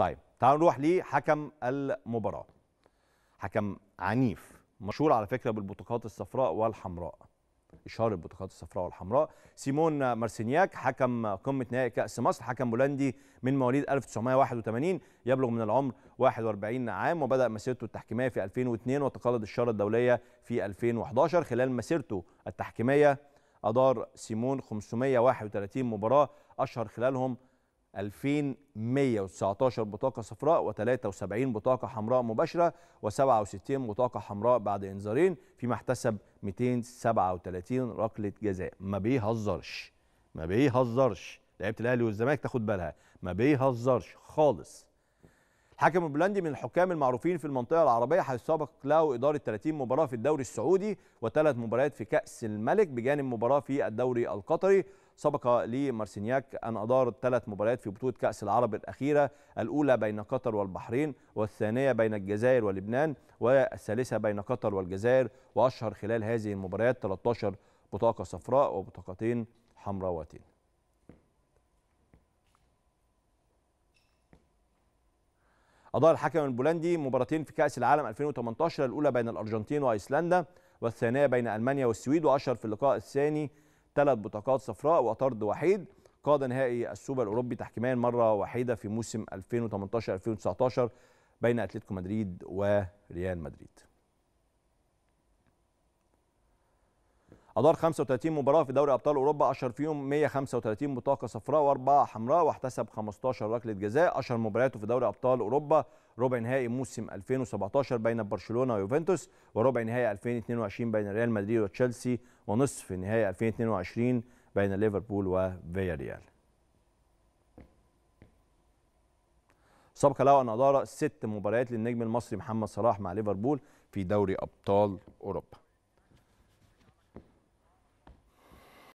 طيب تعالوا نروح لحكم المباراه حكم عنيف مشهور على فكره بالبطاقات الصفراء والحمراء اشهار البطاقات الصفراء والحمراء سيمون مارسينياك حكم قمه نهائي كاس مصر حكم بولندي من مواليد 1981 يبلغ من العمر 41 عام وبدا مسيرته التحكيميه في 2002 وتقلد الشاره الدوليه في 2011 خلال مسيرته التحكيميه ادار سيمون 531 مباراه اشهر خلالهم 2119 بطاقة صفراء و73 بطاقة حمراء مباشرة و67 بطاقة حمراء بعد إنذارين فيما احتسب 237 ركلة جزاء ما بيهزرش ما بيهزرش لعيبة الأهلي والزمالك تاخد بالها ما بيهزرش خالص الحكم البولندي من الحكام المعروفين في المنطقة العربية حيث سبق له إدارة 30 مباراة في الدوري السعودي وثلاث مباريات في كأس الملك بجانب مباراة في الدوري القطري سبق لمارسينياك أن أدار ثلاث مباريات في بطولة كأس العرب الأخيرة الأولى بين قطر والبحرين والثانية بين الجزائر ولبنان والثالثة بين قطر والجزائر وأشهر خلال هذه المباريات 13 بطاقة صفراء وبطاقتين حمراوتين أضاء الحكم البولندي مباراتين في كأس العالم 2018 الأولى بين الأرجنتين وأيسلندا والثانية بين ألمانيا والسويد وأشهر في اللقاء الثاني ثلاث بطاقات صفراء وطرد وحيد قاد نهائي السوبر الأوروبي تحكيميا مرة وحيدة في موسم 2018-2019 بين أتلتيكو مدريد وريال مدريد أدار 35 مباراة في دوري أبطال أوروبا أشهر فيهم 135 بطاقة صفراء وأربعة حمراء واحتسب 15 ركلة جزاء أشهر مبارياته في دوري أبطال أوروبا ربع نهائي موسم 2017 بين برشلونة ويوفنتوس وربع نهائي 2022 بين ريال مدريد وتشيلسي ونصف نهائي 2022 بين ليفربول وفياريال سبق له أن أدار ست مباريات للنجم المصري محمد صلاح مع ليفربول في دوري أبطال أوروبا